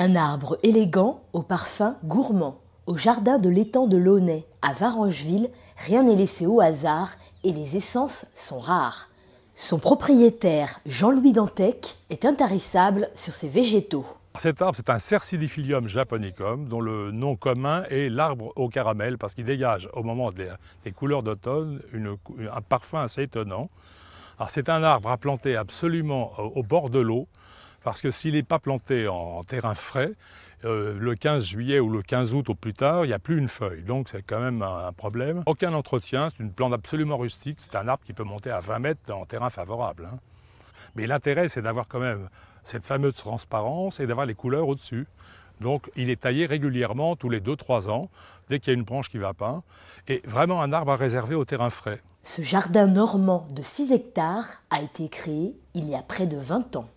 Un arbre élégant, au parfum gourmand. Au jardin de l'étang de Launay, à Varangeville, rien n'est laissé au hasard et les essences sont rares. Son propriétaire, Jean-Louis Dantec, est intarissable sur ses végétaux. Cet arbre, c'est un Cercidifilium japonicum, dont le nom commun est l'arbre au caramel, parce qu'il dégage, au moment des, couleurs d'automne, un parfum assez étonnant. c'est un arbre à planter absolument au bord de l'eau, parce que s'il n'est pas planté en terrain frais, euh, le 15 juillet ou le 15 août au plus tard, il n'y a plus une feuille. Donc c'est quand même un, problème. Aucun entretien, c'est une plante absolument rustique. C'est un arbre qui peut monter à 20 mètres en terrain favorable. Hein. Mais l'intérêt, c'est d'avoir quand même cette fameuse transparence et d'avoir les couleurs au-dessus. Donc il est taillé régulièrement tous les 2-3 ans, dès qu'il y a une branche qui va pas. Et vraiment un arbre à réserver au terrain frais. Ce jardin normand de 6 hectares a été créé il y a près de 20 ans.